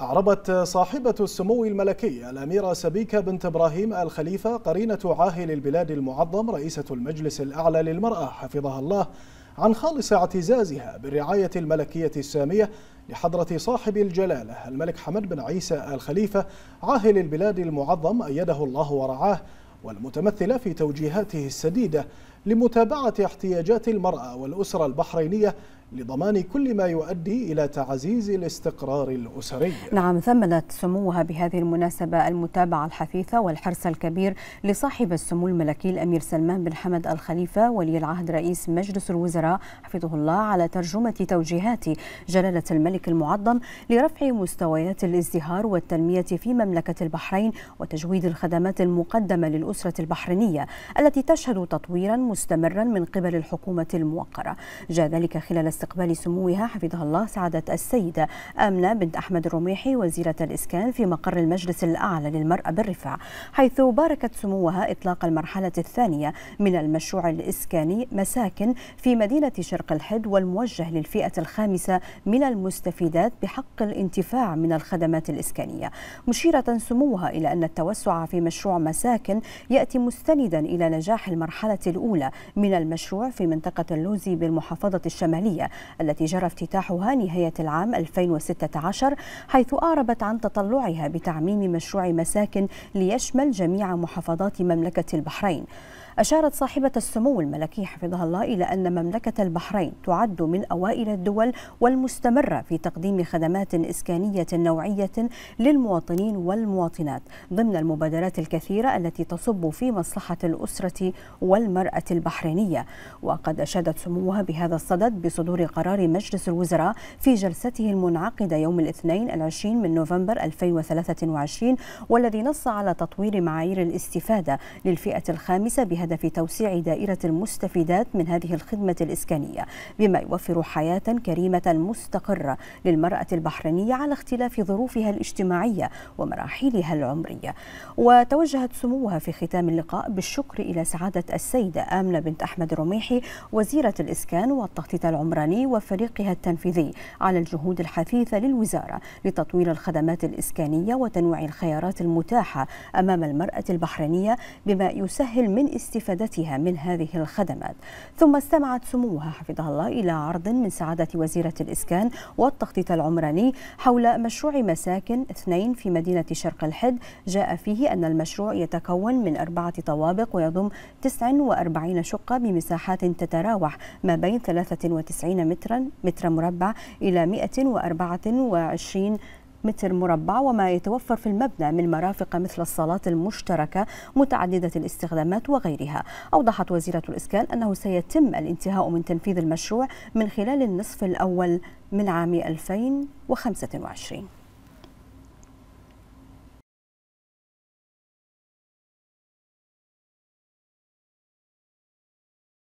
أعربت صاحبة السمو الملكي الأميرة سبيكة بنت إبراهيم آل خليفة قرينة عاهل البلاد المعظم رئيسة المجلس الأعلى للمرأة حفظها الله عن خالص اعتزازها بالرعاية الملكية السامية لحضرة صاحب الجلالة الملك حمد بن عيسى آل خليفة عاهل البلاد المعظم أيده الله ورعاه والمتمثلة في توجيهاته السديدة لمتابعة احتياجات المرأة والأسرة البحرينية لضمان كل ما يؤدي إلى تعزيز الاستقرار الأسري نعم ثمنت سموها بهذه المناسبة المتابعة الحثيثة والحرص الكبير لصاحب السمو الملكي الأمير سلمان بن حمد الخليفة ولي العهد رئيس مجلس الوزراء حفظه الله على ترجمة توجيهات جلالة الملك المعظم لرفع مستويات الازدهار والتنمية في مملكة البحرين وتجويد الخدمات المقدمة للأسرة البحرينية التي تشهد تطويرا مستمرا من قبل الحكومة الموقرة جاء ذلك خلال استقبال سموها حفظها الله سعادة السيدة آمنة بنت أحمد الرميحي وزيرة الإسكان في مقر المجلس الأعلى للمرأة بالرفاع حيث باركت سموها إطلاق المرحلة الثانية من المشروع الإسكاني مساكن في مدينة شرق الحد والموجه للفئة الخامسة من المستفيدات بحق الانتفاع من الخدمات الإسكانية مشيرة سموها إلى أن التوسع في مشروع مساكن يأتي مستندا إلى نجاح المرحلة الأولى من المشروع في منطقة اللوزي بالمحافظة الشمالية التي جرى افتتاحها نهاية العام 2016 حيث أعربت عن تطلعها بتعميم مشروع مساكن ليشمل جميع محافظات مملكة البحرين أشارت صاحبة السمو الملكي حفظها الله إلى أن مملكة البحرين تعد من أوائل الدول والمستمرة في تقديم خدمات إسكانية نوعية للمواطنين والمواطنات ضمن المبادرات الكثيرة التي تصب في مصلحة الأسرة والمرأة البحرينية وقد أشادت سموها بهذا الصدد بصدور قرار مجلس الوزراء في جلسته المنعقدة يوم الاثنين العشرين من نوفمبر 2023 والذي نص على تطوير معايير الاستفادة للفئة الخامسة بهذا بهدف توسيع دائرة المستفيدات من هذه الخدمة الإسكانية بما يوفر حياة كريمة مستقرة للمرأة البحرينية على اختلاف ظروفها الاجتماعية ومراحلها العمرية وتوجهت سموها في ختام اللقاء بالشكر إلى سعادة السيدة آمنة بنت أحمد رميحي وزيرة الإسكان والتخطيط العمراني وفريقها التنفيذي على الجهود الحثيثة للوزارة لتطوير الخدمات الإسكانية وتنويع الخيارات المتاحة أمام المرأة البحرينية بما يسهل من استفادة استفادتها من هذه الخدمات ثم استمعت سموها حفظها الله إلى عرض من سعادة وزيرة الإسكان والتخطيط العمراني حول مشروع مساكن اثنين في مدينة شرق الحد جاء فيه أن المشروع يتكون من أربعة طوابق ويضم 49 شقة بمساحات تتراوح ما بين 93 مترا متر مربع إلى 124 متر مربع وما يتوفر في المبنى من مرافق مثل الصالات المشتركة متعددة الاستخدامات وغيرها أوضحت وزيرة الإسكان أنه سيتم الانتهاء من تنفيذ المشروع من خلال النصف الأول من عام 2025